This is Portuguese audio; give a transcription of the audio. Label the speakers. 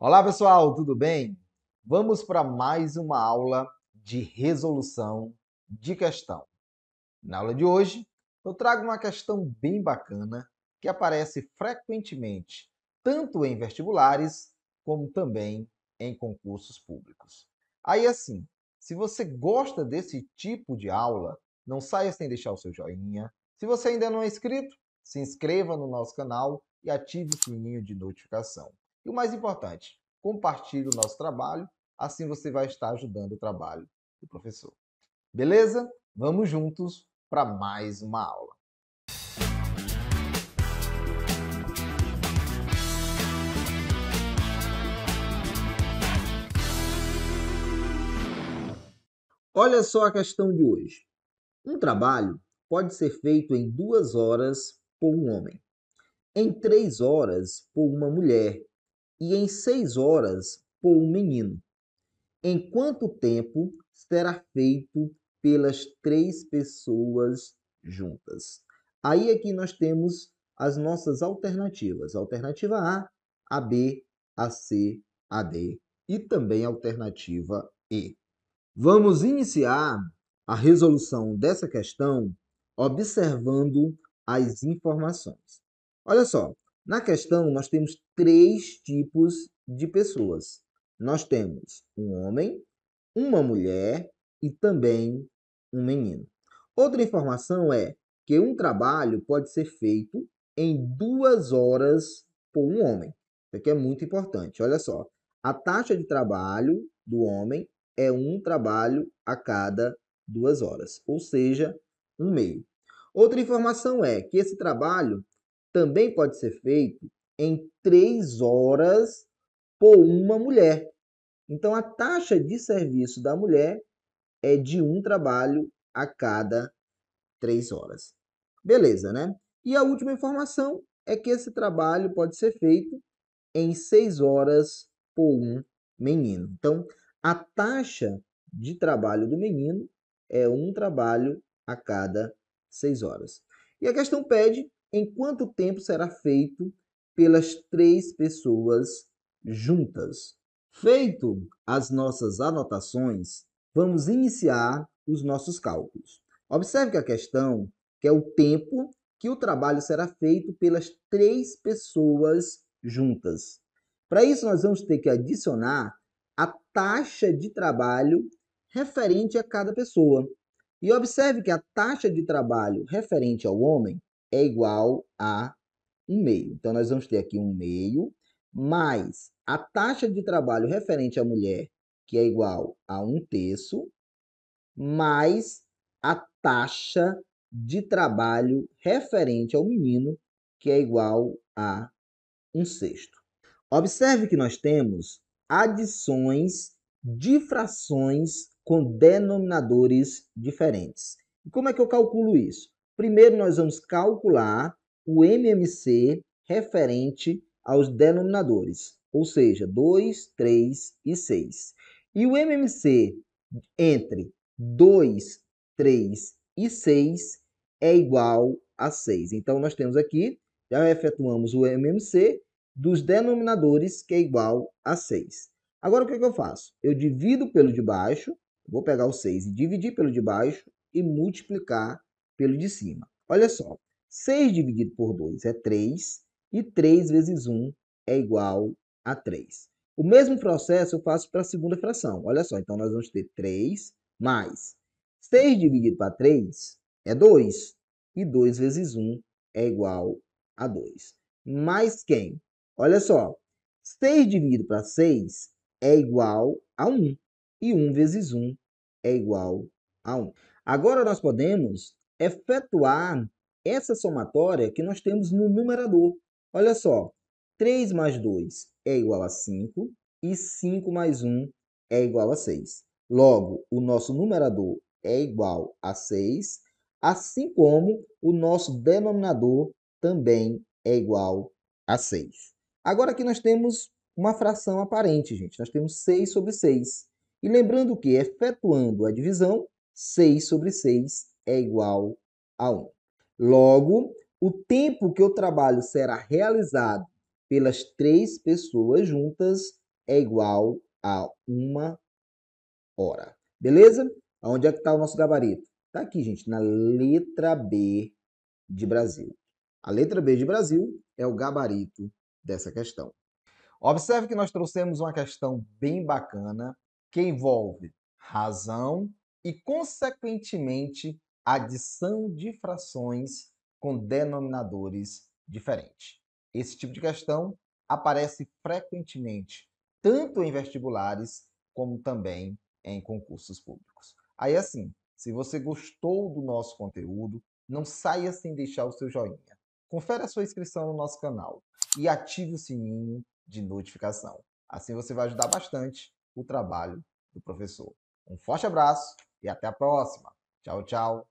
Speaker 1: Olá, pessoal, tudo bem? Vamos para mais uma aula de resolução de questão. Na aula de hoje, eu trago uma questão bem bacana que aparece frequentemente, tanto em vestibulares como também em concursos públicos. Aí assim, se você gosta desse tipo de aula, não saia sem deixar o seu joinha. Se você ainda não é inscrito, se inscreva no nosso canal e ative o sininho de notificação. E o mais importante, compartilhe o nosso trabalho, assim você vai estar ajudando o trabalho do professor. Beleza? Vamos juntos para mais uma aula. Olha só a questão de hoje. Um trabalho pode ser feito em duas horas por um homem, em três horas por uma mulher e em seis horas por um menino. Em quanto tempo será feito pelas três pessoas juntas? Aí aqui é nós temos as nossas alternativas. Alternativa A, a B, a C, a D e também alternativa E. Vamos iniciar a resolução dessa questão observando as informações. Olha só, na questão nós temos três tipos de pessoas. Nós temos um homem, uma mulher e também um menino. Outra informação é que um trabalho pode ser feito em duas horas por um homem. Isso aqui é muito importante. Olha só, a taxa de trabalho do homem é um trabalho a cada duas horas, ou seja, um meio. Outra informação é que esse trabalho também pode ser feito em três horas por uhum. uma mulher. Então, a taxa de serviço da mulher é de um trabalho a cada três horas. Beleza, né? E a última informação é que esse trabalho pode ser feito em seis horas por um menino. Então, a taxa de trabalho do menino é um trabalho a cada seis horas. E a questão pede em quanto tempo será feito pelas três pessoas juntas. Feito as nossas anotações, vamos iniciar os nossos cálculos. Observe que a questão quer é o tempo que o trabalho será feito pelas três pessoas juntas. Para isso, nós vamos ter que adicionar a taxa de trabalho referente a cada pessoa. E observe que a taxa de trabalho referente ao homem é igual a um meio. Então, nós vamos ter aqui um meio mais a taxa de trabalho referente à mulher, que é igual a um terço, mais a taxa de trabalho referente ao menino, que é igual a um sexto. Observe que nós temos adições de frações com denominadores diferentes. E como é que eu calculo isso? Primeiro, nós vamos calcular o MMC referente aos denominadores, ou seja, 2, 3 e 6. E o MMC entre 2, 3 e 6 é igual a 6. Então, nós temos aqui, já efetuamos o MMC dos denominadores, que é igual a 6. Agora, o que, é que eu faço? Eu divido pelo de baixo, vou pegar o 6 e dividir pelo de baixo e multiplicar pelo de cima. Olha só, 6 dividido por 2 é 3, e 3 vezes 1 é igual a 3. O mesmo processo eu faço para a segunda fração. Olha só, então nós vamos ter 3 mais 6 dividido para 3 é 2, e 2 vezes 1 é igual a 2. Mais quem? Olha só, 6 dividido para 6 é igual a 1, e 1 vezes 1 é igual a 1. Agora nós podemos efetuar essa somatória que nós temos no numerador. Olha só, 3 mais 2 é igual a 5 e 5 mais 1 é igual a 6. Logo, o nosso numerador é igual a 6, assim como o nosso denominador também é igual a 6. Agora aqui nós temos uma fração aparente, gente. Nós temos 6 sobre 6. E lembrando que, efetuando a divisão, 6 sobre 6 é igual a 1. Logo, o tempo que o trabalho será realizado pelas três pessoas juntas é igual a uma hora. Beleza? Onde é que está o nosso gabarito? Está aqui, gente, na letra B de Brasil. A letra B de Brasil é o gabarito dessa questão. Observe que nós trouxemos uma questão bem bacana que envolve razão e, consequentemente, adição de frações com denominadores diferentes. Esse tipo de questão aparece frequentemente, tanto em vestibulares como também em concursos públicos. Aí assim, se você gostou do nosso conteúdo, não saia sem deixar o seu joinha. Confere a sua inscrição no nosso canal e ative o sininho de notificação. Assim você vai ajudar bastante o trabalho do professor. Um forte abraço e até a próxima. Tchau, tchau.